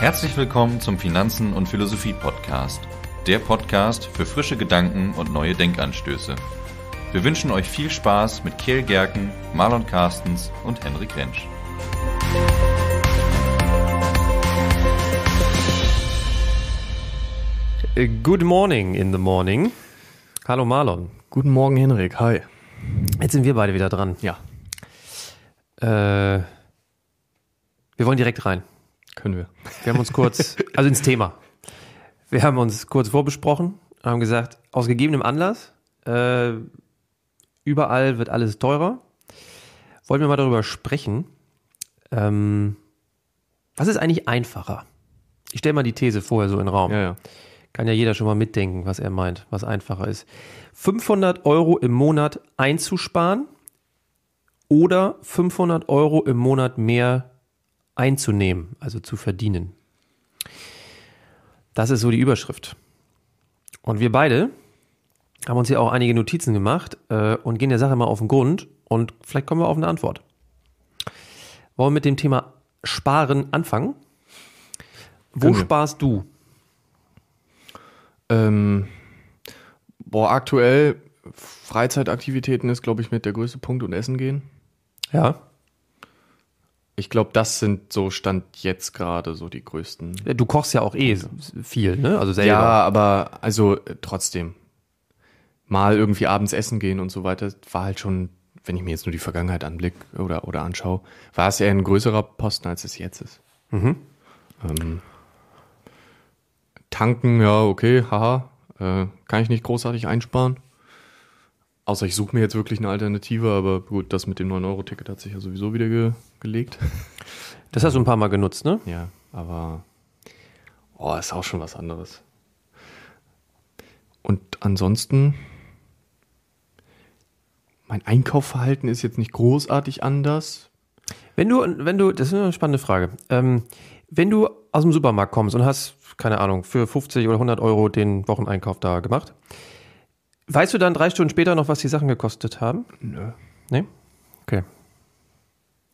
Herzlich willkommen zum Finanzen und Philosophie Podcast, der Podcast für frische Gedanken und neue Denkanstöße. Wir wünschen euch viel Spaß mit Kehl Gerken, Marlon Carstens und Henrik Rentsch. Äh, good morning in the morning. Hallo Marlon. Guten Morgen Henrik, hi. Jetzt sind wir beide wieder dran. Ja. Äh, wir wollen direkt rein. Können wir. Wir haben uns kurz, also ins Thema. Wir haben uns kurz vorbesprochen, haben gesagt, aus gegebenem Anlass, äh, überall wird alles teurer. Wollen wir mal darüber sprechen. Ähm, was ist eigentlich einfacher? Ich stelle mal die These vorher so in den Raum. Ja, ja. Kann ja jeder schon mal mitdenken, was er meint, was einfacher ist. 500 Euro im Monat einzusparen oder 500 Euro im Monat mehr einzunehmen, also zu verdienen. Das ist so die Überschrift. Und wir beide haben uns hier auch einige Notizen gemacht äh, und gehen der Sache mal auf den Grund und vielleicht kommen wir auf eine Antwort. Wollen wir mit dem Thema Sparen anfangen? Wo Können sparst du? Ähm, boah, aktuell Freizeitaktivitäten ist, glaube ich, mit der größte Punkt und Essen gehen. Ja. Ich glaube, das sind so Stand jetzt gerade so die größten. Du kochst ja auch eh viel, ne? Also selber. Ja, aber also äh, trotzdem. Mal irgendwie abends essen gehen und so weiter, war halt schon, wenn ich mir jetzt nur die Vergangenheit anblick oder, oder anschaue, war es eher ein größerer Posten, als es jetzt ist. Mhm. Ähm, tanken, ja, okay, haha. Äh, kann ich nicht großartig einsparen. Außer ich suche mir jetzt wirklich eine Alternative, aber gut, das mit dem 9-Euro-Ticket hat sich ja sowieso wieder ge gelegt. Das hast du ein paar Mal genutzt, ne? Ja, aber oh, ist auch schon was anderes. Und ansonsten, mein Einkaufverhalten ist jetzt nicht großartig anders. Wenn du, wenn du, das ist eine spannende Frage. Ähm, wenn du aus dem Supermarkt kommst und hast, keine Ahnung, für 50 oder 100 Euro den Wocheneinkauf da gemacht, Weißt du dann drei Stunden später noch, was die Sachen gekostet haben? Nö. Nee? Okay.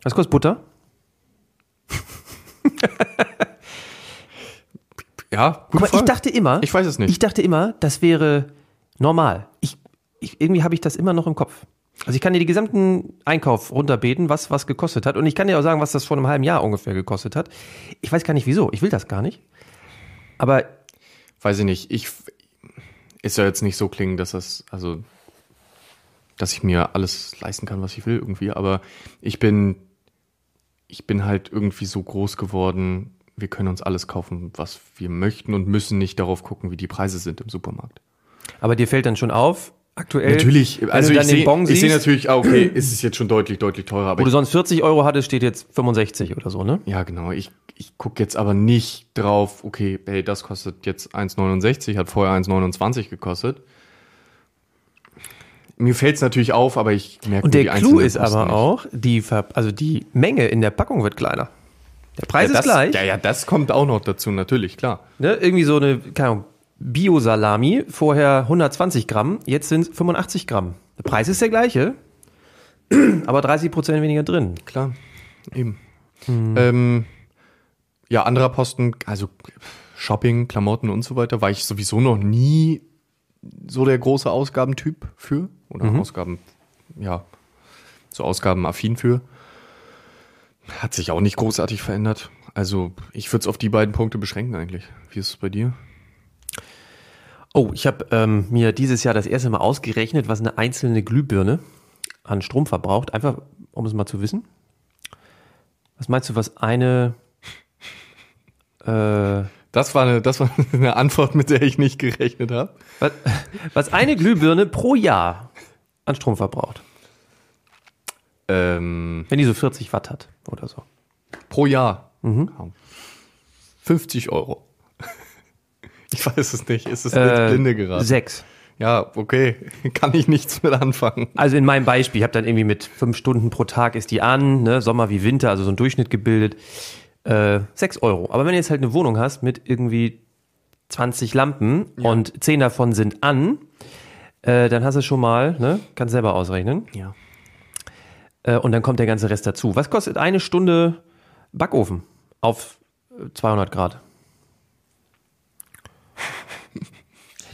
Was kostet Butter? ja, gut. ich dachte immer. Ich weiß es nicht. Ich dachte immer, das wäre normal. Ich, ich irgendwie habe ich das immer noch im Kopf. Also ich kann dir die gesamten Einkauf runterbeten, was was gekostet hat. Und ich kann dir auch sagen, was das vor einem halben Jahr ungefähr gekostet hat. Ich weiß gar nicht wieso. Ich will das gar nicht. Aber. Weiß ich nicht. Ich, ist ja jetzt nicht so klingen, dass das, also, dass ich mir alles leisten kann, was ich will irgendwie, aber ich bin, ich bin halt irgendwie so groß geworden, wir können uns alles kaufen, was wir möchten und müssen nicht darauf gucken, wie die Preise sind im Supermarkt. Aber dir fällt dann schon auf, aktuell. Natürlich, also ich sehe bon seh natürlich, auch, okay, ist es jetzt schon deutlich, deutlich teurer. Aber Wo du sonst 40 Euro hattest, steht jetzt 65 oder so, ne? Ja, genau. Ich ich gucke jetzt aber nicht drauf, okay, hey, das kostet jetzt 1,69, hat vorher 1,29 gekostet. Mir fällt es natürlich auf, aber ich merke Und der Clou ist aber nicht. auch, die, Ver also die Menge in der Packung wird kleiner. Der Preis ja, ist gleich. Ja, ja, das kommt auch noch dazu, natürlich, klar. Ne, irgendwie so eine, keine Ahnung, Bio-Salami, vorher 120 Gramm, jetzt sind es 85 Gramm. Der Preis ist der gleiche, aber 30 Prozent weniger drin. Klar, eben. Hm. Ähm, ja, anderer Posten, also Shopping, Klamotten und so weiter, war ich sowieso noch nie so der große Ausgabentyp für oder mhm. Ausgaben, ja, so Ausgabenaffin für. Hat sich auch nicht großartig verändert. Also ich würde es auf die beiden Punkte beschränken eigentlich. Wie ist es bei dir? Oh, ich habe ähm, mir dieses Jahr das erste Mal ausgerechnet, was eine einzelne Glühbirne an Strom verbraucht. Einfach, um es mal zu wissen. Was meinst du, was eine äh, das war, eine, das war eine Antwort, mit der ich nicht gerechnet habe. Was, was eine Glühbirne pro Jahr an Strom verbraucht. Ähm, Wenn die so 40 Watt hat oder so. Pro Jahr. Mhm. 50 Euro. Ich weiß es nicht. Ist es äh, Blinde gerade? Sechs. Ja, okay. Kann ich nichts mit anfangen. Also in meinem Beispiel, ich habe dann irgendwie mit fünf Stunden pro Tag ist die an, ne? Sommer wie Winter, also so ein Durchschnitt gebildet äh, 6 Euro. Aber wenn du jetzt halt eine Wohnung hast mit irgendwie 20 Lampen ja. und 10 davon sind an, äh, dann hast du schon mal, ne? kannst selber ausrechnen. Ja. Äh, und dann kommt der ganze Rest dazu. Was kostet eine Stunde Backofen auf 200 äh, Grad?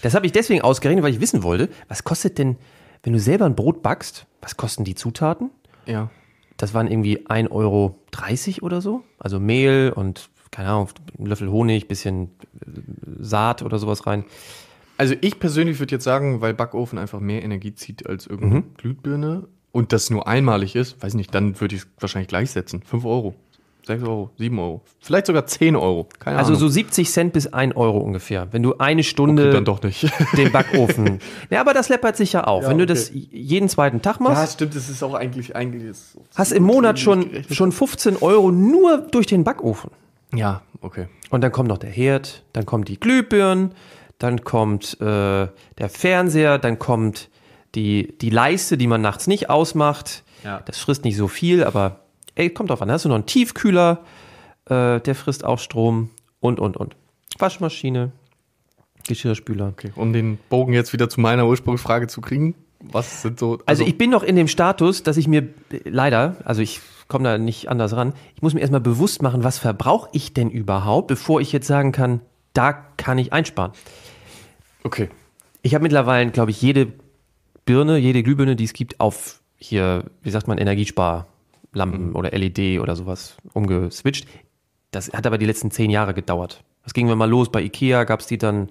Das habe ich deswegen ausgerechnet, weil ich wissen wollte, was kostet denn, wenn du selber ein Brot backst, was kosten die Zutaten? Ja das waren irgendwie 1,30 Euro oder so. Also Mehl und, keine Ahnung, einen Löffel Honig, bisschen äh, Saat oder sowas rein. Also ich persönlich würde jetzt sagen, weil Backofen einfach mehr Energie zieht als irgendeine mhm. Glühbirne und das nur einmalig ist, weiß nicht, dann würde ich es wahrscheinlich gleichsetzen. 5 Euro. 6 Euro, 7 Euro, vielleicht sogar 10 Euro. Keine also Ahnung. so 70 Cent bis 1 Euro ungefähr, wenn du eine Stunde okay, dann doch nicht. den Backofen. ja, aber das läppert sich ja auch. Ja, wenn okay. du das jeden zweiten Tag machst. Ja, stimmt, das ist auch eigentlich, eigentlich ist Hast im Monat schon, schon 15 Euro nur durch den Backofen. Ja, okay. Und dann kommt noch der Herd, dann kommt die Glühbirnen, dann kommt äh, der Fernseher, dann kommt die, die Leiste, die man nachts nicht ausmacht. Ja. Das frisst nicht so viel, aber ey, kommt drauf an, hast du noch einen Tiefkühler, äh, der frisst auch Strom und, und, und. Waschmaschine, Geschirrspüler. Okay, um den Bogen jetzt wieder zu meiner Ursprungsfrage zu kriegen, was sind so. Also, also ich bin noch in dem Status, dass ich mir leider, also ich komme da nicht anders ran, ich muss mir erstmal bewusst machen, was verbrauche ich denn überhaupt, bevor ich jetzt sagen kann, da kann ich einsparen. Okay. Ich habe mittlerweile, glaube ich, jede Birne, jede Glühbirne, die es gibt, auf hier, wie sagt man, Energiespar Lampen mhm. oder LED oder sowas umgeswitcht. Das hat aber die letzten zehn Jahre gedauert. Das ging wir mal los. Bei Ikea gab es die dann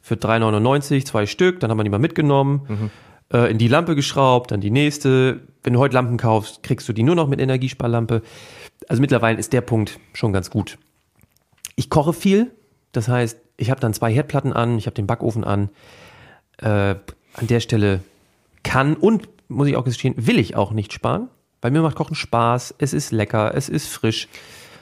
für 3,99 zwei Stück. Dann haben wir die mal mitgenommen, mhm. äh, in die Lampe geschraubt, dann die nächste. Wenn du heute Lampen kaufst, kriegst du die nur noch mit Energiesparlampe. Also mittlerweile ist der Punkt schon ganz gut. Ich koche viel. Das heißt, ich habe dann zwei Herdplatten an, ich habe den Backofen an. Äh, an der Stelle kann und, muss ich auch gestehen, will ich auch nicht sparen. Bei mir macht Kochen Spaß, es ist lecker, es ist frisch.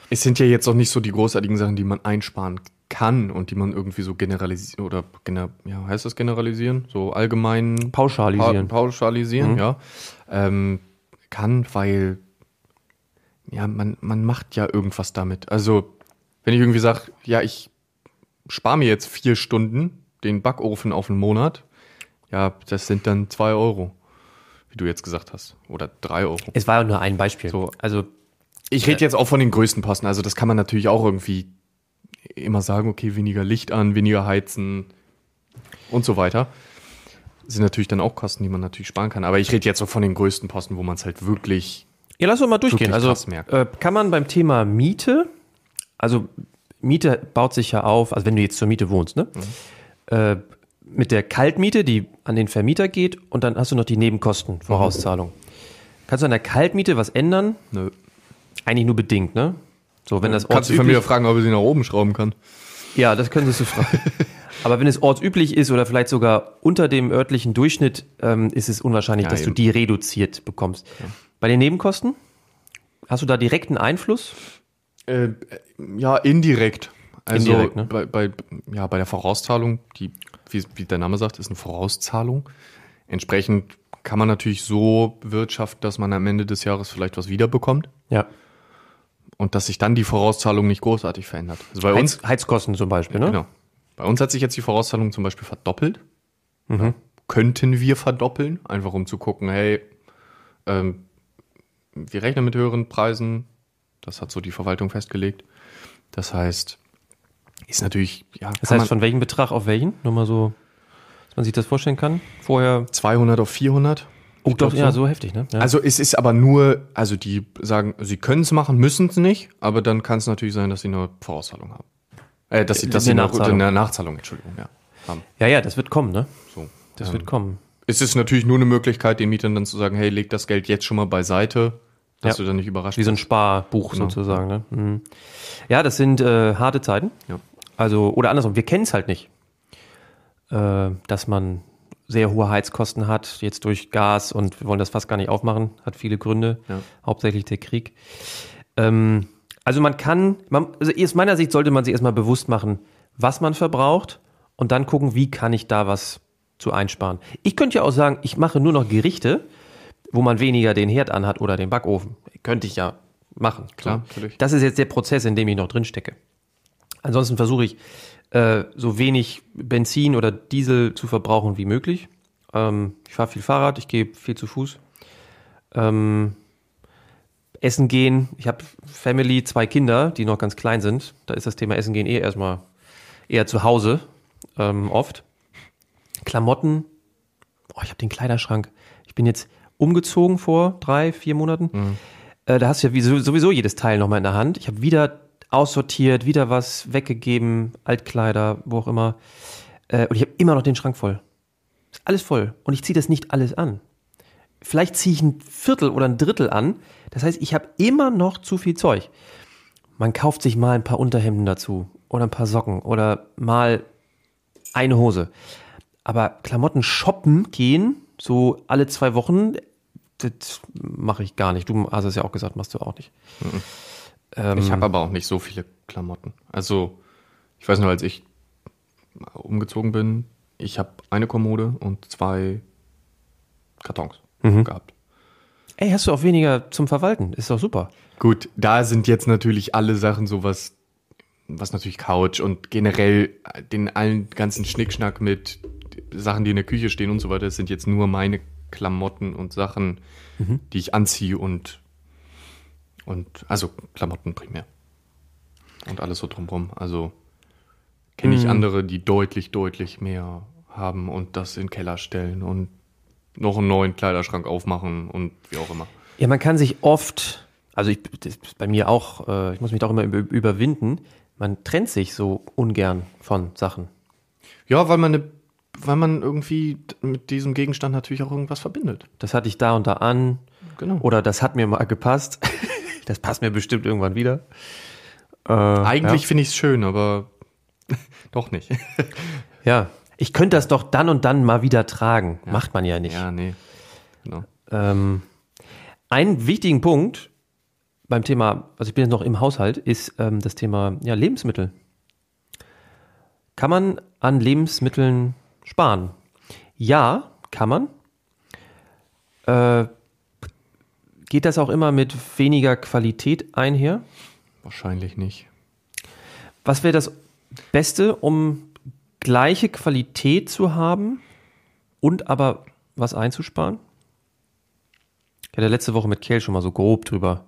Es sind ja jetzt auch nicht so die großartigen Sachen, die man einsparen kann und die man irgendwie so generalisieren oder gener ja, heißt das generalisieren? So allgemein pauschalisieren. Pa pauschalisieren, mhm. ja. Ähm, kann, weil ja, man, man macht ja irgendwas damit. Also, wenn ich irgendwie sage, ja, ich spare mir jetzt vier Stunden den Backofen auf einen Monat, ja, das sind dann zwei Euro wie du jetzt gesagt hast. Oder drei Euro. Es war nur ein Beispiel. So. Also, ich rede jetzt auch von den größten Posten. Also, das kann man natürlich auch irgendwie immer sagen, okay, weniger Licht an, weniger heizen und so weiter. Sind natürlich dann auch Kosten, die man natürlich sparen kann. Aber ich rede jetzt auch von den größten Posten, wo man es halt wirklich. Ja, lass uns mal durchgehen. Also, merkt. Äh, kann man beim Thema Miete, also Miete baut sich ja auf, also wenn du jetzt zur Miete wohnst, ne? Mhm. Äh, mit der Kaltmiete, die an den Vermieter geht, und dann hast du noch die Nebenkosten, mhm. Vorauszahlung. Mhm. Kannst du an der Kaltmiete was ändern? Nö. Eigentlich nur bedingt, ne? So, wenn das Kannst du die Vermieter fragen, ob er sie nach oben schrauben kann? Ja, das könntest du fragen. Aber wenn es ortsüblich ist oder vielleicht sogar unter dem örtlichen Durchschnitt, ähm, ist es unwahrscheinlich, ja, dass eben. du die reduziert bekommst. Ja. Bei den Nebenkosten? Hast du da direkten Einfluss? Äh, ja, indirekt. Also indirekt, ne? bei, bei, ja, bei der Vorauszahlung, die wie, wie der Name sagt, ist eine Vorauszahlung. Entsprechend kann man natürlich so wirtschaften, dass man am Ende des Jahres vielleicht was wiederbekommt. Ja. Und dass sich dann die Vorauszahlung nicht großartig verändert. Also bei Heiz, uns, Heizkosten zum Beispiel, ne? Genau. Bei uns hat sich jetzt die Vorauszahlung zum Beispiel verdoppelt. Mhm. Könnten wir verdoppeln, einfach um zu gucken, hey, ähm, wir rechnen mit höheren Preisen. Das hat so die Verwaltung festgelegt. Das heißt, ist natürlich, ja. Das heißt, von welchem Betrag auf welchen? Nur mal so, dass man sich das vorstellen kann. Vorher. 200 auf 400. Oh, doch, ja, so heftig, ne? Ja. Also es ist aber nur, also die sagen, sie können es machen, müssen es nicht, aber dann kann es natürlich sein, dass sie eine Vorauszahlung haben. Äh, dass sie, dass eine, sie Nachzahlung. eine Nachzahlung, Entschuldigung, ja. Haben. Ja, ja, das wird kommen, ne? So. Das ähm, wird kommen. Es ist natürlich nur eine Möglichkeit, den Mietern dann zu sagen, hey, leg das Geld jetzt schon mal beiseite, dass ja. du dann nicht überrascht Wie so ein Sparbuch genau. sozusagen, ne? Mhm. Ja, das sind äh, harte Zeiten. Ja. Also, oder andersrum, wir kennen es halt nicht, äh, dass man sehr hohe Heizkosten hat, jetzt durch Gas und wir wollen das fast gar nicht aufmachen, hat viele Gründe, ja. hauptsächlich der Krieg. Ähm, also man kann, man, also aus meiner Sicht sollte man sich erstmal bewusst machen, was man verbraucht und dann gucken, wie kann ich da was zu einsparen. Ich könnte ja auch sagen, ich mache nur noch Gerichte, wo man weniger den Herd anhat oder den Backofen. Könnte ich ja machen. Klar, so. natürlich. Das ist jetzt der Prozess, in dem ich noch drin stecke. Ansonsten versuche ich, äh, so wenig Benzin oder Diesel zu verbrauchen wie möglich. Ähm, ich fahre viel Fahrrad, ich gehe viel zu Fuß. Ähm, Essen gehen, ich habe Family, zwei Kinder, die noch ganz klein sind. Da ist das Thema Essen gehen eh erstmal eher zu Hause, ähm, oft. Klamotten, oh, ich habe den Kleiderschrank. Ich bin jetzt umgezogen vor drei, vier Monaten. Mhm. Äh, da hast du ja sowieso jedes Teil nochmal in der Hand. Ich habe wieder aussortiert, wieder was weggegeben, Altkleider, wo auch immer. Äh, und ich habe immer noch den Schrank voll. alles voll. Und ich ziehe das nicht alles an. Vielleicht ziehe ich ein Viertel oder ein Drittel an. Das heißt, ich habe immer noch zu viel Zeug. Man kauft sich mal ein paar Unterhemden dazu oder ein paar Socken oder mal eine Hose. Aber Klamotten shoppen gehen, so alle zwei Wochen, das mache ich gar nicht. Du hast es ja auch gesagt, machst du auch nicht. Mhm. Ähm, ich habe aber auch nicht so viele Klamotten. Also, ich weiß nur, als ich umgezogen bin, ich habe eine Kommode und zwei Kartons mhm. gehabt. Ey, hast du auch weniger zum Verwalten? Ist doch super. Gut, da sind jetzt natürlich alle Sachen sowas, was natürlich Couch und generell den allen ganzen Schnickschnack mit Sachen, die in der Küche stehen und so weiter, das sind jetzt nur meine Klamotten und Sachen, mhm. die ich anziehe und und also Klamotten primär. Und alles so drumherum. Also kenne ich mhm. andere, die deutlich, deutlich mehr haben und das in den Keller stellen und noch einen neuen Kleiderschrank aufmachen und wie auch immer. Ja, man kann sich oft, also ich, bei mir auch, äh, ich muss mich da auch immer überwinden, man trennt sich so ungern von Sachen. Ja, weil man, ne, weil man irgendwie mit diesem Gegenstand natürlich auch irgendwas verbindet. Das hatte ich da und da an. Genau. Oder das hat mir mal gepasst. Das passt mir bestimmt irgendwann wieder. Äh, Eigentlich ja. finde ich es schön, aber doch nicht. ja, ich könnte das doch dann und dann mal wieder tragen. Ja. Macht man ja nicht. Ja, nee. Genau. Ähm, einen wichtigen Punkt beim Thema, also ich bin jetzt noch im Haushalt, ist ähm, das Thema ja, Lebensmittel. Kann man an Lebensmitteln sparen? Ja, kann man. Äh, Geht das auch immer mit weniger Qualität einher? Wahrscheinlich nicht. Was wäre das Beste, um gleiche Qualität zu haben und aber was einzusparen? Ich hatte letzte Woche mit Kell schon mal so grob drüber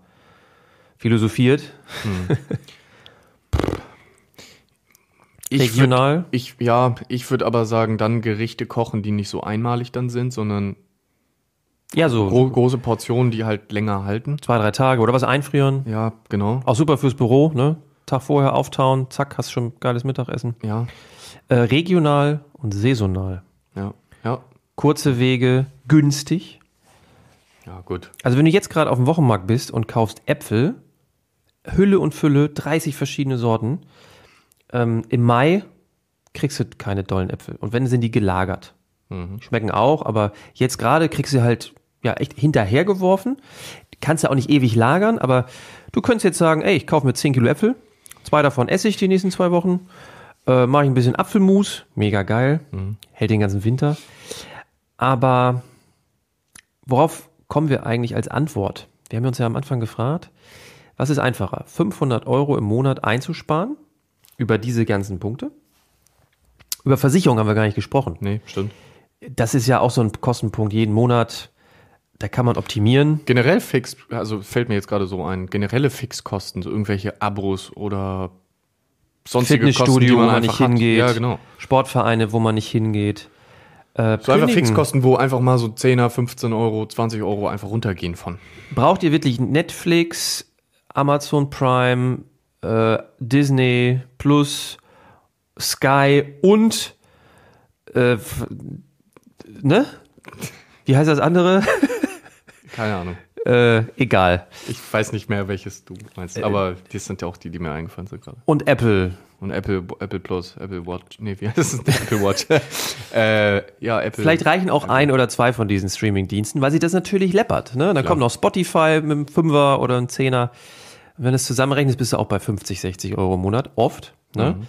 philosophiert. Hm. ich Regional? Würd, ich, ja, ich würde aber sagen, dann Gerichte kochen, die nicht so einmalig dann sind, sondern ja, so. Gro große Portionen, die halt länger halten. Zwei, drei Tage oder was einfrieren. Ja, genau. Auch super fürs Büro, ne? Tag vorher auftauen, zack, hast schon geiles Mittagessen. Ja. Äh, regional und saisonal. Ja. ja. Kurze Wege, günstig. Ja, gut. Also, wenn du jetzt gerade auf dem Wochenmarkt bist und kaufst Äpfel, Hülle und Fülle, 30 verschiedene Sorten, ähm, im Mai kriegst du keine dollen Äpfel. Und wenn, sind die gelagert. Mhm. Schmecken auch, aber jetzt gerade kriegst du halt ja echt hinterhergeworfen. Kannst ja auch nicht ewig lagern, aber du könntest jetzt sagen, ey, ich kaufe mir 10 Kilo Äpfel, zwei davon esse ich die nächsten zwei Wochen, äh, mache ich ein bisschen Apfelmus, mega geil, mhm. hält den ganzen Winter. Aber worauf kommen wir eigentlich als Antwort? Wir haben uns ja am Anfang gefragt, was ist einfacher, 500 Euro im Monat einzusparen über diese ganzen Punkte? Über Versicherung haben wir gar nicht gesprochen. Nee, stimmt. Das ist ja auch so ein Kostenpunkt jeden Monat da kann man optimieren. Generell fix, also fällt mir jetzt gerade so ein, generelle Fixkosten, so irgendwelche Abos oder sonstige Fitnessstudio, Kosten, wo man nicht hingeht. Ja, genau. Sportvereine, wo man nicht hingeht. Äh, so einfach Fixkosten, wo einfach mal so 10er, 15 Euro, 20 Euro einfach runtergehen von. Braucht ihr wirklich Netflix, Amazon Prime, äh, Disney Plus, Sky und äh, ne? Wie heißt das andere? Keine Ahnung. Äh, egal. Ich weiß nicht mehr, welches du meinst, äh, aber das sind ja auch die, die mir eingefallen sind gerade. Und Apple. Und Apple, Apple Plus, Apple Watch. Nee, wie heißt es? Apple Watch. äh, ja, Apple. Vielleicht reichen auch ein oder zwei von diesen Streaming-Diensten, weil sie das natürlich läppert. Ne? Dann Klar. kommt noch Spotify mit einem Fünfer oder einem Zehner. Wenn du es zusammenrechnest, bist du auch bei 50, 60 Euro im Monat. Oft. Ne? Mhm.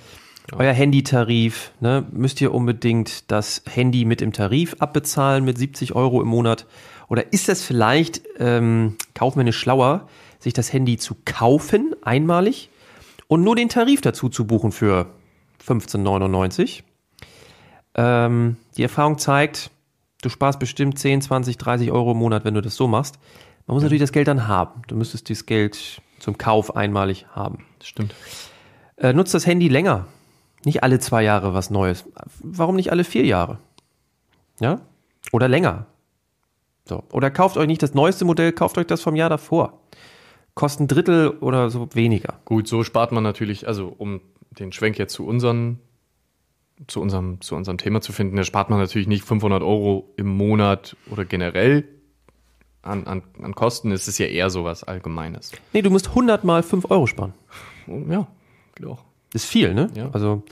Ja. Euer Handytarif, ne? müsst ihr unbedingt das Handy mit im Tarif abbezahlen mit 70 Euro im Monat. Oder ist das vielleicht ähm, kaufmännisch schlauer, sich das Handy zu kaufen, einmalig, und nur den Tarif dazu zu buchen für 15,99? Ähm, die Erfahrung zeigt, du sparst bestimmt 10, 20, 30 Euro im Monat, wenn du das so machst. Man muss ja. natürlich das Geld dann haben. Du müsstest das Geld zum Kauf einmalig haben. Das stimmt. Äh, nutzt das Handy länger. Nicht alle zwei Jahre was Neues. Warum nicht alle vier Jahre? Ja? Oder länger. So. Oder kauft euch nicht das neueste Modell, kauft euch das vom Jahr davor. Kostet ein Drittel oder so weniger. Gut, so spart man natürlich, also um den Schwenk jetzt zu unseren zu unserem, zu unserem Thema zu finden, da spart man natürlich nicht 500 Euro im Monat oder generell an, an, an Kosten. Es ist ja eher sowas Allgemeines. Nee, du musst 100 mal 5 Euro sparen. Ja, geht auch. Ist viel, ne? Ja. Also,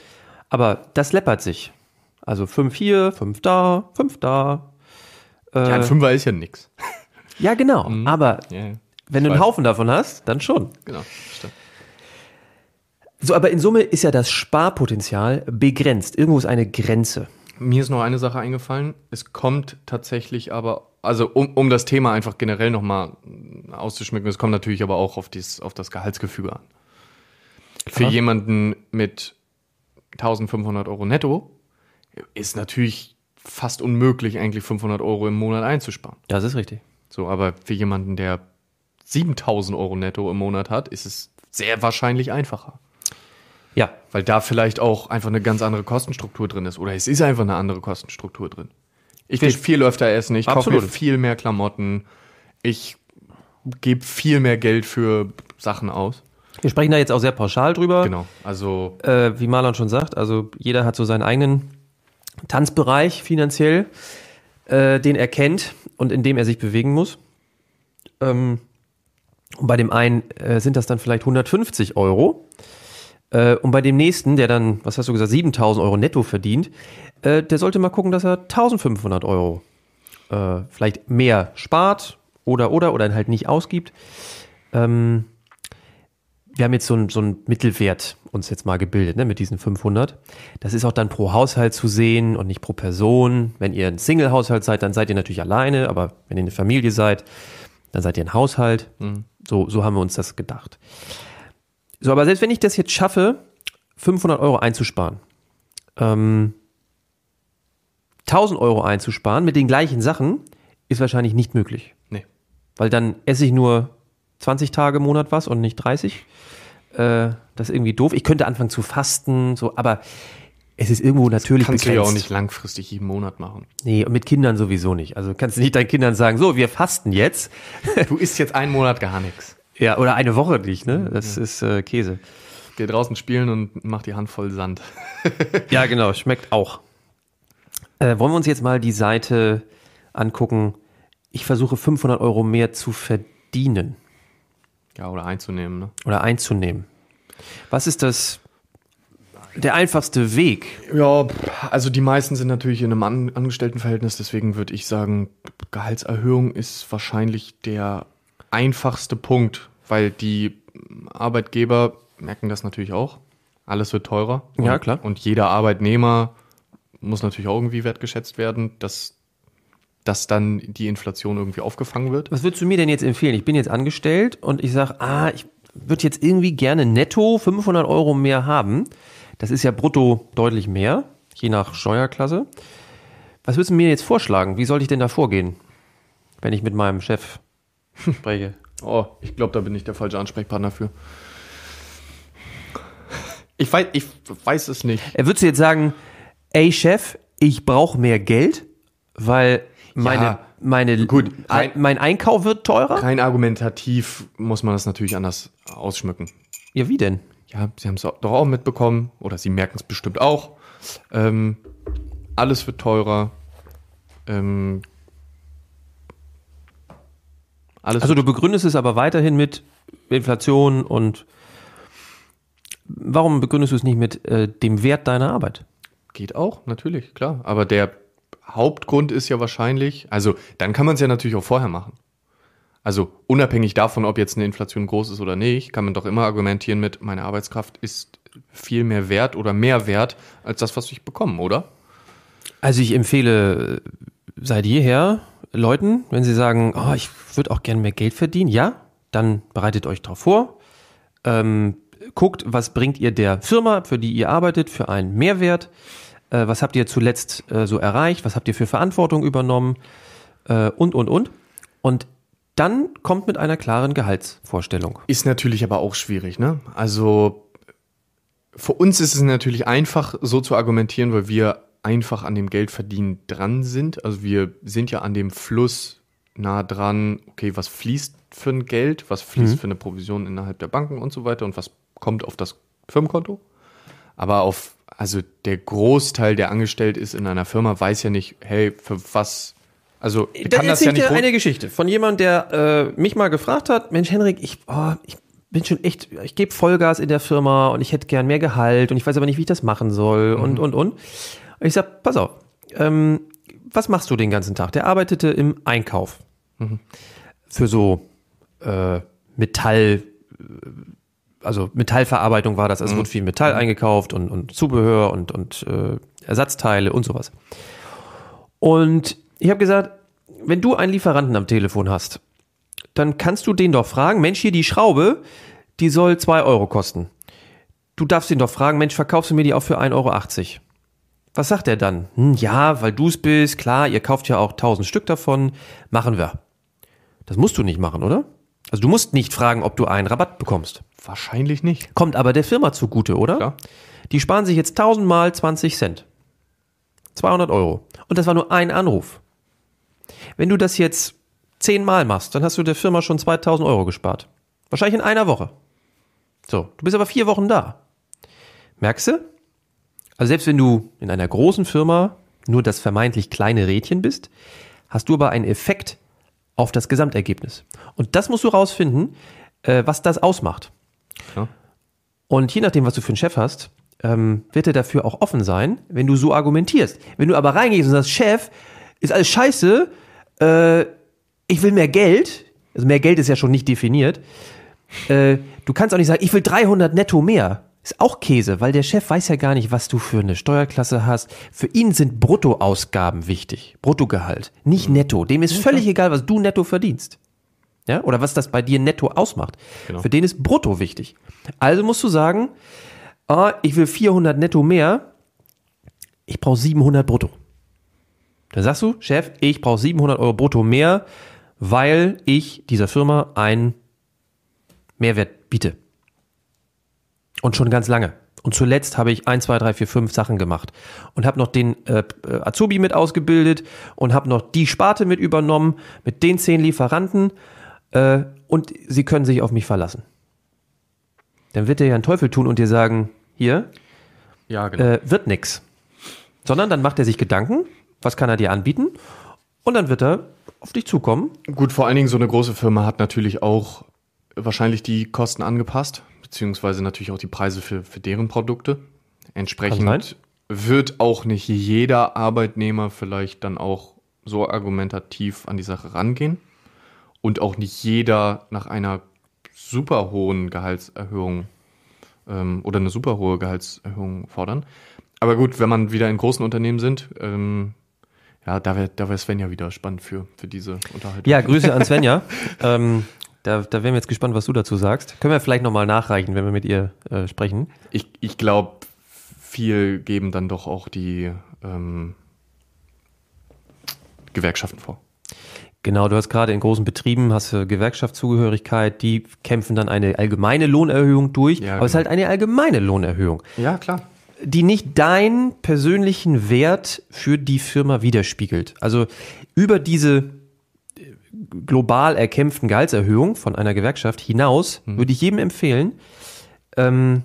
aber das läppert sich. Also 5 hier, 5 da, 5 da, ja, äh, ein Fünfer ist ja nix. Ja, genau. Mhm. Aber yeah. wenn du einen Haufen davon hast, dann schon. Genau, stimmt. So, aber in Summe ist ja das Sparpotenzial begrenzt. Irgendwo ist eine Grenze. Mir ist noch eine Sache eingefallen. Es kommt tatsächlich aber, also um, um das Thema einfach generell nochmal auszuschmücken, es kommt natürlich aber auch auf, dies, auf das Gehaltsgefüge an. Klar. Für jemanden mit 1500 Euro netto ist natürlich fast unmöglich, eigentlich 500 Euro im Monat einzusparen. Das ist richtig. So, aber für jemanden, der 7000 Euro netto im Monat hat, ist es sehr wahrscheinlich einfacher. Ja. Weil da vielleicht auch einfach eine ganz andere Kostenstruktur drin ist. Oder es ist einfach eine andere Kostenstruktur drin. Ich gehe viel öfter essen, ich kaufe mir viel mehr Klamotten, ich gebe viel mehr Geld für Sachen aus. Wir sprechen da jetzt auch sehr pauschal drüber. Genau. Also. Äh, wie Marlon schon sagt, also jeder hat so seinen eigenen Tanzbereich finanziell, äh, den er kennt und in dem er sich bewegen muss. Ähm, und bei dem einen äh, sind das dann vielleicht 150 Euro. Äh, und bei dem nächsten, der dann, was hast du gesagt, 7000 Euro netto verdient, äh, der sollte mal gucken, dass er 1500 Euro äh, vielleicht mehr spart oder oder oder halt nicht ausgibt. Ähm, wir haben jetzt so einen, so Mittelwert uns jetzt mal gebildet ne, mit diesen 500. Das ist auch dann pro Haushalt zu sehen und nicht pro Person. Wenn ihr ein Single-Haushalt seid, dann seid ihr natürlich alleine, aber wenn ihr eine Familie seid, dann seid ihr ein Haushalt. Mhm. So, so haben wir uns das gedacht. So, aber selbst wenn ich das jetzt schaffe, 500 Euro einzusparen, ähm, 1000 Euro einzusparen mit den gleichen Sachen, ist wahrscheinlich nicht möglich. Nee. Weil dann esse ich nur 20 Tage im Monat was und nicht 30. Äh, das ist irgendwie doof. Ich könnte anfangen zu fasten, so, aber es ist irgendwo natürlich das kannst begrenzt. du ja auch nicht langfristig jeden Monat machen. Nee, und mit Kindern sowieso nicht. Also kannst du nicht deinen Kindern sagen, so, wir fasten jetzt. Du isst jetzt einen Monat gar nichts. Ja, oder eine Woche nicht, ne? Das ja. ist äh, Käse. Geh draußen spielen und mach die Hand voll Sand. ja, genau, schmeckt auch. Äh, wollen wir uns jetzt mal die Seite angucken? Ich versuche 500 Euro mehr zu verdienen. Ja, oder einzunehmen. Ne? Oder einzunehmen. Was ist das? Der einfachste Weg. Ja, also die meisten sind natürlich in einem An Angestelltenverhältnis, deswegen würde ich sagen, Gehaltserhöhung ist wahrscheinlich der einfachste Punkt, weil die Arbeitgeber merken das natürlich auch. Alles wird teurer. Und, ja, klar. Und jeder Arbeitnehmer muss natürlich auch irgendwie wertgeschätzt werden. Das dass dann die Inflation irgendwie aufgefangen wird. Was würdest du mir denn jetzt empfehlen? Ich bin jetzt angestellt und ich sage, ah, ich würde jetzt irgendwie gerne netto 500 Euro mehr haben. Das ist ja brutto deutlich mehr, je nach Steuerklasse. Was würdest du mir jetzt vorschlagen? Wie sollte ich denn da vorgehen, wenn ich mit meinem Chef spreche? oh, ich glaube, da bin ich der falsche Ansprechpartner für. Ich weiß, ich weiß es nicht. Würdest du jetzt sagen, ey Chef, ich brauche mehr Geld, weil meine, ja, meine, gut, mein, mein, Einkauf wird teurer? Kein argumentativ muss man das natürlich anders ausschmücken. Ja, wie denn? Ja, Sie haben es doch auch mitbekommen oder Sie merken es bestimmt auch. Ähm, alles wird teurer. Ähm, alles also du begründest es aber weiterhin mit Inflation und warum begründest du es nicht mit äh, dem Wert deiner Arbeit? Geht auch, natürlich, klar. Aber der Hauptgrund ist ja wahrscheinlich, also dann kann man es ja natürlich auch vorher machen. Also unabhängig davon, ob jetzt eine Inflation groß ist oder nicht, kann man doch immer argumentieren mit, meine Arbeitskraft ist viel mehr wert oder mehr wert als das, was ich bekomme, oder? Also ich empfehle seit jeher Leuten, wenn sie sagen, oh, ich würde auch gerne mehr Geld verdienen, ja, dann bereitet euch darauf vor. Ähm, guckt, was bringt ihr der Firma, für die ihr arbeitet, für einen Mehrwert. Äh, was habt ihr zuletzt äh, so erreicht? Was habt ihr für Verantwortung übernommen? Äh, und, und, und. Und dann kommt mit einer klaren Gehaltsvorstellung. Ist natürlich aber auch schwierig, ne? Also für uns ist es natürlich einfach, so zu argumentieren, weil wir einfach an dem Geldverdienen dran sind. Also wir sind ja an dem Fluss nah dran, okay, was fließt für ein Geld, was fließt mhm. für eine Provision innerhalb der Banken und so weiter und was kommt auf das Firmenkonto. Aber auf also der Großteil, der angestellt ist in einer Firma, weiß ja nicht, hey, für was. Also ich äh, kann das ja nicht. eine Geschichte von jemandem, der äh, mich mal gefragt hat, Mensch, Henrik, ich, oh, ich bin schon echt, ich gebe Vollgas in der Firma und ich hätte gern mehr Gehalt und ich weiß aber nicht, wie ich das machen soll mhm. und und und. und ich sage: pass auf, ähm, was machst du den ganzen Tag? Der arbeitete im Einkauf mhm. für so äh, Metall. Äh, also Metallverarbeitung war das. Es mhm. wurde viel Metall mhm. eingekauft und, und Zubehör und, und äh, Ersatzteile und sowas. Und ich habe gesagt, wenn du einen Lieferanten am Telefon hast, dann kannst du den doch fragen, Mensch, hier die Schraube, die soll 2 Euro kosten. Du darfst ihn doch fragen, Mensch, verkaufst du mir die auch für 1,80 Euro? Was sagt er dann? Hm, ja, weil du es bist, klar, ihr kauft ja auch 1000 Stück davon, machen wir. Das musst du nicht machen, oder? Also du musst nicht fragen, ob du einen Rabatt bekommst. Wahrscheinlich nicht. Kommt aber der Firma zugute, oder? Ja. Die sparen sich jetzt tausendmal 20 Cent. 200 Euro. Und das war nur ein Anruf. Wenn du das jetzt zehnmal machst, dann hast du der Firma schon 2000 Euro gespart. Wahrscheinlich in einer Woche. So, du bist aber vier Wochen da. Merkst du? Also selbst wenn du in einer großen Firma nur das vermeintlich kleine Rädchen bist, hast du aber einen Effekt auf das Gesamtergebnis. Und das musst du rausfinden, äh, was das ausmacht. Und je nachdem, was du für einen Chef hast, ähm, wird er dafür auch offen sein, wenn du so argumentierst. Wenn du aber reingehst und sagst, Chef, ist alles scheiße, äh, ich will mehr Geld, also mehr Geld ist ja schon nicht definiert, äh, du kannst auch nicht sagen, ich will 300 netto mehr. Ist auch Käse, weil der Chef weiß ja gar nicht, was du für eine Steuerklasse hast. Für ihn sind Bruttoausgaben wichtig. Bruttogehalt, nicht mhm. netto. Dem ist völlig egal, was du netto verdienst. Ja, oder was das bei dir netto ausmacht. Genau. Für den ist brutto wichtig. Also musst du sagen, oh, ich will 400 netto mehr, ich brauche 700 brutto. Dann sagst du, Chef, ich brauche 700 Euro brutto mehr, weil ich dieser Firma einen Mehrwert biete. Und schon ganz lange. Und zuletzt habe ich 1, 2, 3, 4, 5 Sachen gemacht und habe noch den äh, Azubi mit ausgebildet und habe noch die Sparte mit übernommen mit den 10 Lieferanten äh, und sie können sich auf mich verlassen. Dann wird er ja einen Teufel tun und dir sagen, hier, ja, genau. äh, wird nichts. Sondern dann macht er sich Gedanken, was kann er dir anbieten und dann wird er auf dich zukommen. Gut, vor allen Dingen so eine große Firma hat natürlich auch wahrscheinlich die Kosten angepasst, beziehungsweise natürlich auch die Preise für, für deren Produkte. Entsprechend wird auch nicht jeder Arbeitnehmer vielleicht dann auch so argumentativ an die Sache rangehen und auch nicht jeder nach einer super hohen Gehaltserhöhung ähm, oder eine super hohe Gehaltserhöhung fordern. Aber gut, wenn man wieder in großen Unternehmen sind, ähm, ja, da wäre da wär Svenja wieder spannend für, für diese Unterhaltung. Ja, Grüße an Svenja. ähm, da, da wären wir jetzt gespannt, was du dazu sagst. Können wir vielleicht nochmal nachreichen, wenn wir mit ihr äh, sprechen? Ich, ich glaube, viel geben dann doch auch die ähm, Gewerkschaften vor. Genau, du hast gerade in großen Betrieben hast du Gewerkschaftszugehörigkeit, die kämpfen dann eine allgemeine Lohnerhöhung durch, ja, aber genau. es ist genau. halt eine allgemeine Lohnerhöhung. Ja, klar. Die nicht deinen persönlichen Wert für die Firma widerspiegelt. Also über diese äh, global erkämpften Gehaltserhöhung von einer Gewerkschaft hinaus mhm. würde ich jedem empfehlen, ähm,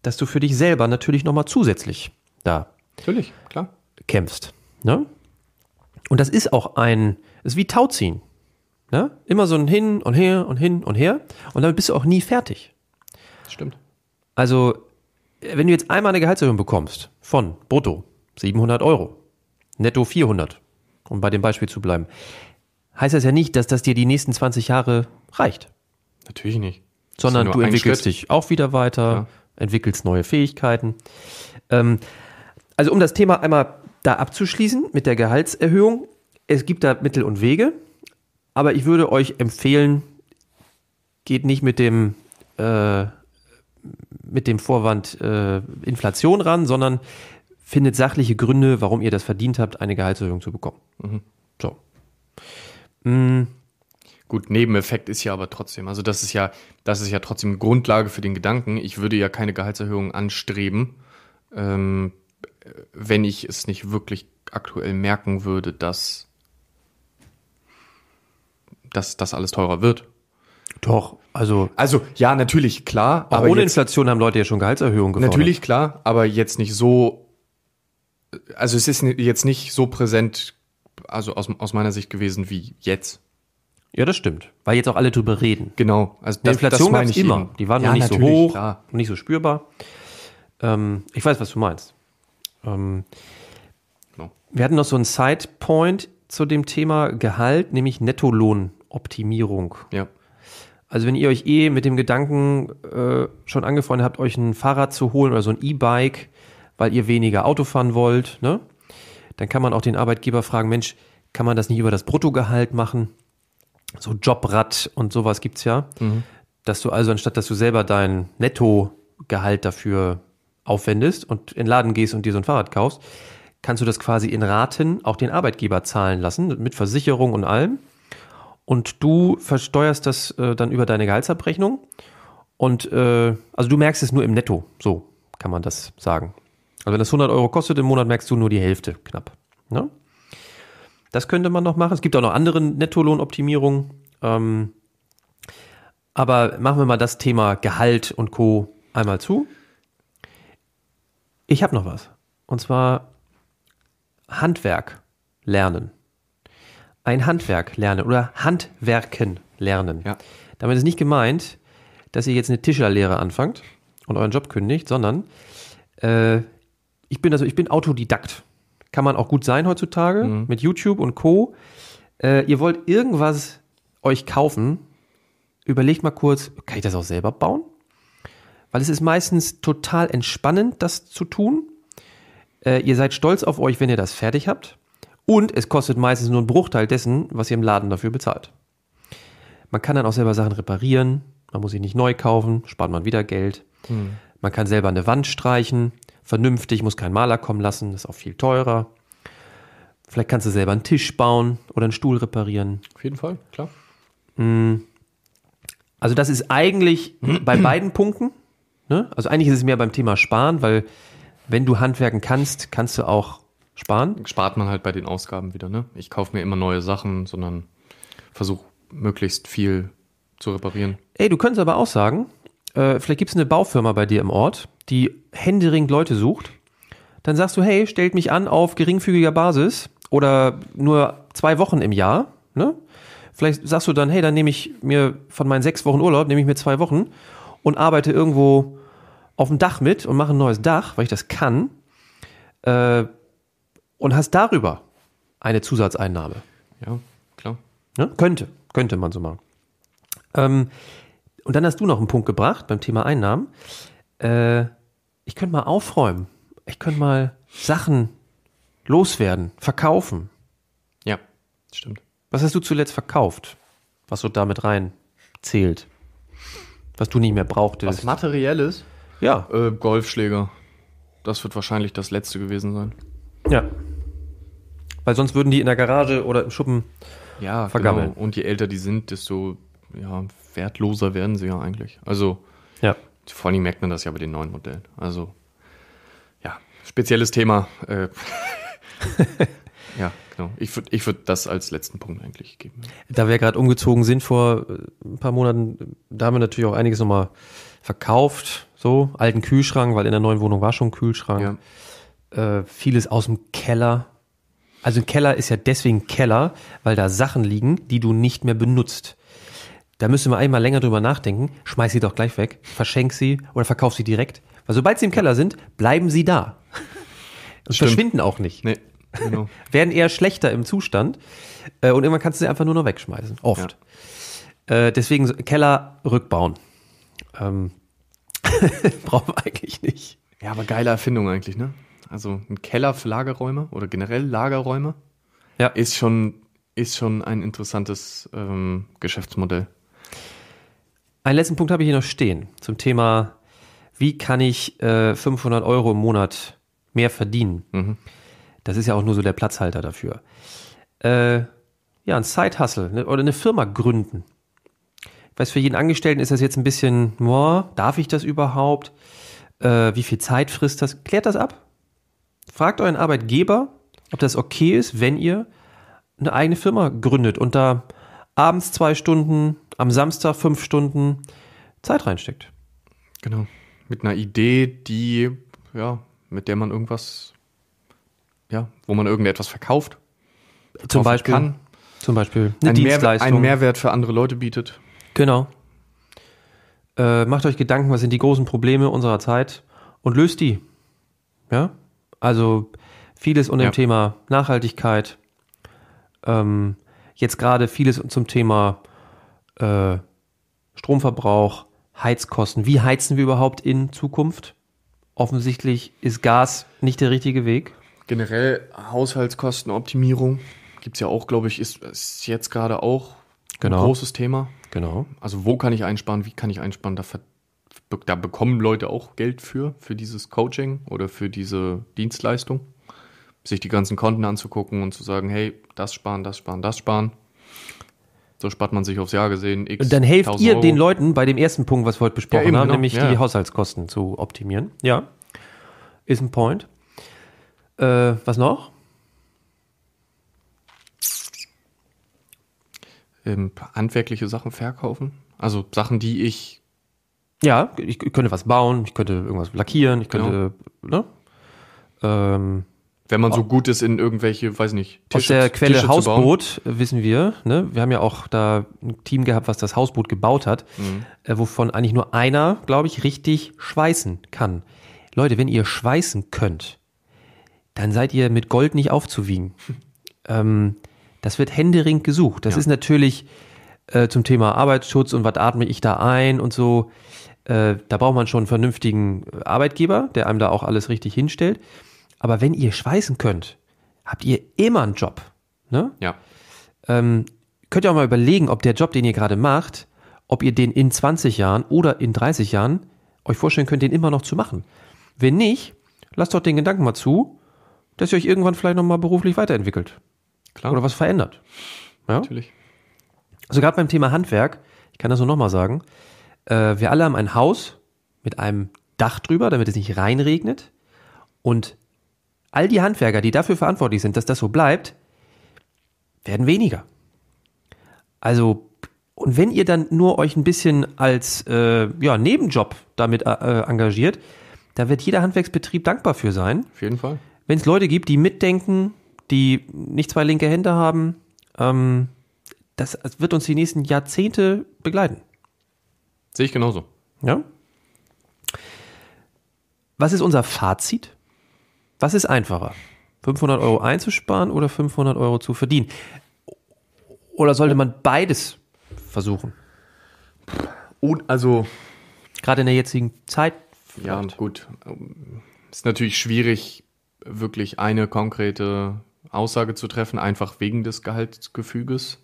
dass du für dich selber natürlich nochmal zusätzlich da natürlich, klar. kämpfst. Ne? Und das ist auch ein ist wie Tauziehen. Ne? Immer so ein Hin und Her und Hin und Her. Und damit bist du auch nie fertig. Das stimmt. Also, wenn du jetzt einmal eine Gehaltserhöhung bekommst von brutto 700 Euro, netto 400, um bei dem Beispiel zu bleiben, heißt das ja nicht, dass das dir die nächsten 20 Jahre reicht. Natürlich nicht. Sondern du entwickelst Schritt. dich auch wieder weiter, ja. entwickelst neue Fähigkeiten. Ähm, also um das Thema einmal da abzuschließen mit der Gehaltserhöhung, es gibt da Mittel und Wege, aber ich würde euch empfehlen, geht nicht mit dem, äh, mit dem Vorwand äh, Inflation ran, sondern findet sachliche Gründe, warum ihr das verdient habt, eine Gehaltserhöhung zu bekommen. Mhm. So. Mm. Gut, Nebeneffekt ist ja aber trotzdem, also das ist ja, das ist ja trotzdem Grundlage für den Gedanken. Ich würde ja keine Gehaltserhöhung anstreben, ähm, wenn ich es nicht wirklich aktuell merken würde, dass dass das alles teurer wird. Doch, also. Also, ja, natürlich, klar. Aber ohne jetzt, Inflation haben Leute ja schon Gehaltserhöhungen gefordert. Natürlich, klar, aber jetzt nicht so, also es ist jetzt nicht so präsent, also aus, aus meiner Sicht gewesen wie jetzt. Ja, das stimmt. Weil jetzt auch alle drüber reden. Genau. Also das, Inflation war nicht immer. Eben. Die waren ja, noch nicht so hoch, Und nicht so spürbar. Ähm, ich weiß, was du meinst. Ähm, no. Genau. Wir hatten noch so einen Sidepoint zu dem Thema Gehalt, nämlich Nettolohn Optimierung. Ja. Also wenn ihr euch eh mit dem Gedanken äh, schon angefreundet habt, euch ein Fahrrad zu holen oder so ein E-Bike, weil ihr weniger Auto fahren wollt, ne? dann kann man auch den Arbeitgeber fragen, Mensch, kann man das nicht über das Bruttogehalt machen? So Jobrad und sowas gibt es ja. Mhm. Dass du also, anstatt dass du selber dein Nettogehalt dafür aufwendest und in den Laden gehst und dir so ein Fahrrad kaufst, kannst du das quasi in Raten auch den Arbeitgeber zahlen lassen, mit Versicherung und allem und du versteuerst das äh, dann über deine Gehaltsabrechnung. Und äh, also du merkst es nur im Netto, so kann man das sagen. Also wenn das 100 Euro kostet im Monat, merkst du nur die Hälfte knapp. Ne? Das könnte man noch machen. Es gibt auch noch andere Nettolohnoptimierungen. Ähm, aber machen wir mal das Thema Gehalt und Co. einmal zu. Ich habe noch was. Und zwar Handwerk lernen ein Handwerk lernen oder Handwerken lernen. Ja. Damit ist nicht gemeint, dass ihr jetzt eine Tischlerlehre anfangt und euren Job kündigt, sondern äh, ich bin also ich bin Autodidakt. Kann man auch gut sein heutzutage mhm. mit YouTube und Co. Äh, ihr wollt irgendwas euch kaufen, überlegt mal kurz, kann ich das auch selber bauen? Weil es ist meistens total entspannend, das zu tun. Äh, ihr seid stolz auf euch, wenn ihr das fertig habt. Und es kostet meistens nur einen Bruchteil dessen, was ihr im Laden dafür bezahlt. Man kann dann auch selber Sachen reparieren, man muss sie nicht neu kaufen, spart man wieder Geld. Hm. Man kann selber eine Wand streichen, vernünftig, muss kein Maler kommen lassen, ist auch viel teurer. Vielleicht kannst du selber einen Tisch bauen oder einen Stuhl reparieren. Auf jeden Fall, klar. Hm. Also das ist eigentlich bei beiden Punkten, ne? also eigentlich ist es mehr beim Thema Sparen, weil wenn du Handwerken kannst, kannst du auch sparen. Spart man halt bei den Ausgaben wieder, ne? Ich kaufe mir immer neue Sachen, sondern versuche möglichst viel zu reparieren. Ey, du könntest aber auch sagen, äh, vielleicht gibt es eine Baufirma bei dir im Ort, die händeringend Leute sucht. Dann sagst du, hey, stellt mich an auf geringfügiger Basis oder nur zwei Wochen im Jahr, ne? Vielleicht sagst du dann, hey, dann nehme ich mir von meinen sechs Wochen Urlaub, nehme ich mir zwei Wochen und arbeite irgendwo auf dem Dach mit und mache ein neues Dach, weil ich das kann. Äh, und hast darüber eine Zusatzeinnahme. Ja, klar. Ja, ne? könnte, könnte man so machen. Ähm, und dann hast du noch einen Punkt gebracht beim Thema Einnahmen. Äh, ich könnte mal aufräumen. Ich könnte mal Sachen loswerden, verkaufen. Ja, stimmt. Was hast du zuletzt verkauft? Was so damit rein zählt? Was du nicht mehr brauchtest? Was materielles? Ja. Äh, Golfschläger. Das wird wahrscheinlich das letzte gewesen sein. Ja. Weil sonst würden die in der Garage oder im Schuppen ja, genau. vergammeln. Genau. Und je älter die sind, desto ja, wertloser werden sie ja eigentlich. Also ja. vor allem merkt man das ja bei den neuen Modellen. Also ja, spezielles Thema. Äh, ja, genau. Ich würde ich würd das als letzten Punkt eigentlich geben. Da wir gerade umgezogen sind vor äh, ein paar Monaten, da haben wir natürlich auch einiges nochmal verkauft. So, alten Kühlschrank, weil in der neuen Wohnung war schon ein Kühlschrank. Ja. Äh, vieles aus dem Keller, also ein Keller ist ja deswegen Keller, weil da Sachen liegen, die du nicht mehr benutzt. Da müssen wir einmal länger drüber nachdenken. Schmeiß sie doch gleich weg, verschenk sie oder verkauf sie direkt. Weil sobald sie im Keller sind, bleiben sie da. Und verschwinden auch nicht. Nee, genau. Werden eher schlechter im Zustand. Äh, und irgendwann kannst du sie einfach nur noch wegschmeißen. Oft. Ja. Äh, deswegen Keller rückbauen. Ähm. Brauchen wir eigentlich nicht. Ja, aber geile Erfindung eigentlich, ne? also ein Keller für Lagerräume oder generell Lagerräume, ja. ist, schon, ist schon ein interessantes ähm, Geschäftsmodell. Einen letzten Punkt habe ich hier noch stehen zum Thema, wie kann ich äh, 500 Euro im Monat mehr verdienen? Mhm. Das ist ja auch nur so der Platzhalter dafür. Äh, ja, ein Side-Hustle ne, oder eine Firma gründen. Ich weiß, für jeden Angestellten ist das jetzt ein bisschen, boah, darf ich das überhaupt? Äh, wie viel Zeit frisst das? Klärt das ab. Fragt euren Arbeitgeber, ob das okay ist, wenn ihr eine eigene Firma gründet und da abends zwei Stunden, am Samstag fünf Stunden Zeit reinsteckt. Genau. Mit einer Idee, die, ja, mit der man irgendwas, ja, wo man irgendetwas verkauft. Zum Beispiel. Kann. Zum Beispiel eine ein Dienstleistung. Mehrwert, einen Mehrwert für andere Leute bietet. Genau. Äh, macht euch Gedanken, was sind die großen Probleme unserer Zeit und löst die. Ja? Also vieles unter ja. dem Thema Nachhaltigkeit. Ähm, jetzt gerade vieles zum Thema äh, Stromverbrauch, Heizkosten. Wie heizen wir überhaupt in Zukunft? Offensichtlich ist Gas nicht der richtige Weg. Generell Haushaltskostenoptimierung gibt es ja auch, glaube ich, ist, ist jetzt gerade auch genau. ein großes Thema. Genau. Also wo kann ich einsparen, wie kann ich einsparen, da da bekommen Leute auch Geld für, für dieses Coaching oder für diese Dienstleistung. Sich die ganzen Konten anzugucken und zu sagen, hey, das sparen, das sparen, das sparen. So spart man sich aufs Jahr gesehen. X und dann helft ihr Euro. den Leuten bei dem ersten Punkt, was wir heute besprochen ja, haben, genau. nämlich ja. die Haushaltskosten zu optimieren. Ja, ist ein Point. Äh, was noch? Ähm, handwerkliche Sachen verkaufen. Also Sachen, die ich ja, ich, ich könnte was bauen, ich könnte irgendwas lackieren, ich könnte, genau. ne? Ähm, wenn man so gut ist in irgendwelche, weiß nicht, Tische, Aus der Quelle Hausboot wissen wir, ne? wir haben ja auch da ein Team gehabt, was das Hausboot gebaut hat, mhm. äh, wovon eigentlich nur einer, glaube ich, richtig schweißen kann. Leute, wenn ihr schweißen könnt, dann seid ihr mit Gold nicht aufzuwiegen. Ähm, das wird händering gesucht. Das ja. ist natürlich äh, zum Thema Arbeitsschutz und was atme ich da ein und so. Äh, da braucht man schon einen vernünftigen Arbeitgeber, der einem da auch alles richtig hinstellt. Aber wenn ihr schweißen könnt, habt ihr immer einen Job. Ne? Ja. Ähm, könnt ihr auch mal überlegen, ob der Job, den ihr gerade macht, ob ihr den in 20 Jahren oder in 30 Jahren euch vorstellen könnt, den immer noch zu machen. Wenn nicht, lasst doch den Gedanken mal zu, dass ihr euch irgendwann vielleicht nochmal beruflich weiterentwickelt. Klar. Oder was verändert. Ja? Natürlich. Also gerade beim Thema Handwerk, ich kann das nur nochmal sagen, äh, wir alle haben ein Haus mit einem Dach drüber, damit es nicht reinregnet. Und all die Handwerker, die dafür verantwortlich sind, dass das so bleibt, werden weniger. Also, und wenn ihr dann nur euch ein bisschen als äh, ja, Nebenjob damit äh, engagiert, da wird jeder Handwerksbetrieb dankbar für sein. Auf jeden Fall. Wenn es Leute gibt, die mitdenken, die nicht zwei linke Hände haben, ähm, das wird uns die nächsten Jahrzehnte begleiten. Sehe ich genauso. Ja. Was ist unser Fazit? Was ist einfacher? 500 Euro einzusparen oder 500 Euro zu verdienen? Oder sollte man beides versuchen? Und also. Gerade in der jetzigen Zeit. Vielleicht. Ja, gut. Ist natürlich schwierig, wirklich eine konkrete Aussage zu treffen, einfach wegen des Gehaltsgefüges.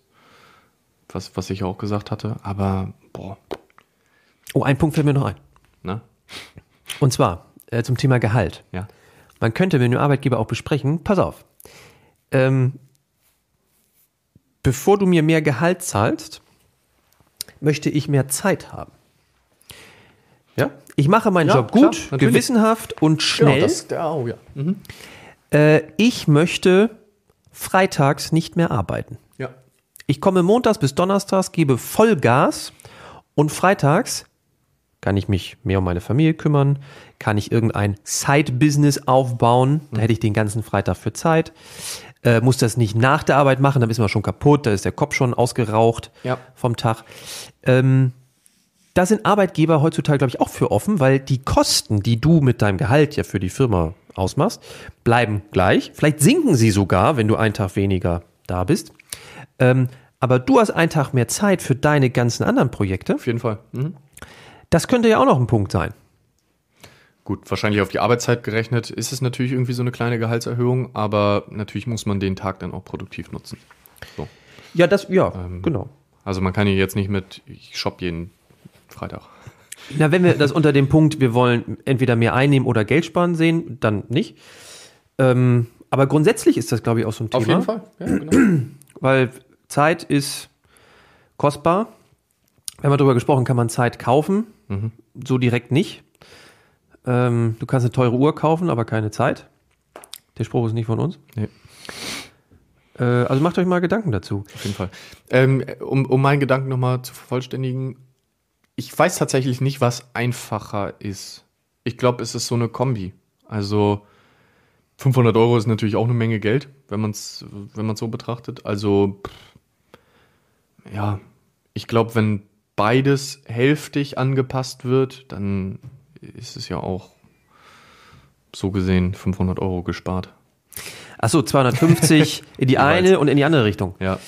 Was, was ich auch gesagt hatte. Aber, boah Oh, ein Punkt fällt mir noch ein. Na? Und zwar äh, zum Thema Gehalt. Ja. Man könnte mit dem Arbeitgeber auch besprechen, pass auf, ähm, bevor du mir mehr Gehalt zahlst, möchte ich mehr Zeit haben. Ja? Ich mache meinen ja, Job gut, klar, gewissenhaft und schnell. Genau, das, oh, ja. Mhm. Äh, ich möchte freitags nicht mehr arbeiten. Ja. Ich komme montags bis donnerstags, gebe Vollgas und freitags kann ich mich mehr um meine Familie kümmern? Kann ich irgendein Side-Business aufbauen? Da hätte ich den ganzen Freitag für Zeit. Äh, muss das nicht nach der Arbeit machen, dann ist man schon kaputt, da ist der Kopf schon ausgeraucht ja. vom Tag. Ähm, da sind Arbeitgeber heutzutage, glaube ich, auch für offen, weil die Kosten, die du mit deinem Gehalt ja für die Firma ausmachst, bleiben gleich. Vielleicht sinken sie sogar, wenn du einen Tag weniger da bist. Ähm, aber du hast einen Tag mehr Zeit für deine ganzen anderen Projekte. Auf jeden Fall. Mhm. Das könnte ja auch noch ein Punkt sein. Gut, wahrscheinlich auf die Arbeitszeit gerechnet ist es natürlich irgendwie so eine kleine Gehaltserhöhung, aber natürlich muss man den Tag dann auch produktiv nutzen. So. Ja, das, ja, ähm, genau. Also man kann hier jetzt nicht mit, ich shop jeden Freitag. Na, wenn wir das unter dem Punkt, wir wollen entweder mehr einnehmen oder Geld sparen sehen, dann nicht. Ähm, aber grundsätzlich ist das, glaube ich, auch so ein Thema. Auf jeden Fall, ja, genau. Weil Zeit ist kostbar. Wenn man darüber gesprochen, kann man Zeit kaufen. Mhm. So direkt nicht. Ähm, du kannst eine teure Uhr kaufen, aber keine Zeit. Der Spruch ist nicht von uns. Nee. Äh, also macht euch mal Gedanken dazu. Auf jeden Fall. Ähm, um, um meinen Gedanken nochmal zu vervollständigen, ich weiß tatsächlich nicht, was einfacher ist. Ich glaube, es ist so eine Kombi. Also 500 Euro ist natürlich auch eine Menge Geld, wenn man es wenn man's so betrachtet. Also, pff, ja, ich glaube, wenn beides hälftig angepasst wird, dann ist es ja auch so gesehen 500 Euro gespart. Achso, 250 in die eine und in die andere Richtung. Ja.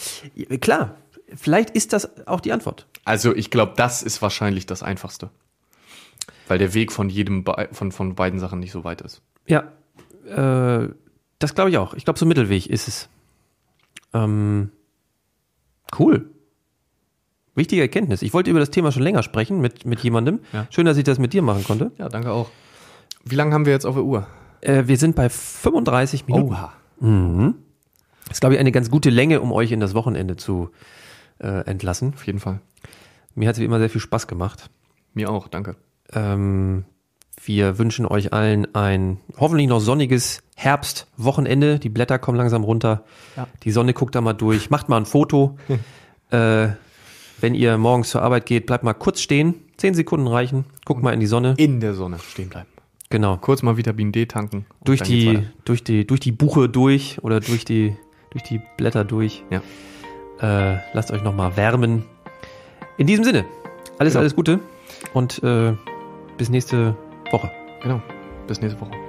Klar, vielleicht ist das auch die Antwort. Also ich glaube, das ist wahrscheinlich das Einfachste. Weil der Weg von jedem von, von beiden Sachen nicht so weit ist. Ja, äh, das glaube ich auch. Ich glaube, so Mittelweg ist es. Ähm, cool. Wichtige Erkenntnis. Ich wollte über das Thema schon länger sprechen mit, mit jemandem. Ja. Schön, dass ich das mit dir machen konnte. Ja, danke auch. Wie lange haben wir jetzt auf der Uhr? Äh, wir sind bei 35 Minuten. Oha. Mhm. Das ist, glaube ich, eine ganz gute Länge, um euch in das Wochenende zu äh, entlassen. Auf jeden Fall. Mir hat es wie immer sehr viel Spaß gemacht. Mir auch, danke. Ähm, wir wünschen euch allen ein hoffentlich noch sonniges Herbstwochenende. Die Blätter kommen langsam runter. Ja. Die Sonne guckt da mal durch. Macht mal ein Foto. äh, wenn ihr morgens zur Arbeit geht, bleibt mal kurz stehen. Zehn Sekunden reichen. Guckt mal in die Sonne. In der Sonne stehen bleiben. Genau. Kurz mal Vitamin D tanken. Durch die, durch, die, durch die Buche durch oder durch die, durch die Blätter durch. Ja. Äh, lasst euch nochmal wärmen. In diesem Sinne, alles, genau. alles Gute und äh, bis nächste Woche. Genau, bis nächste Woche.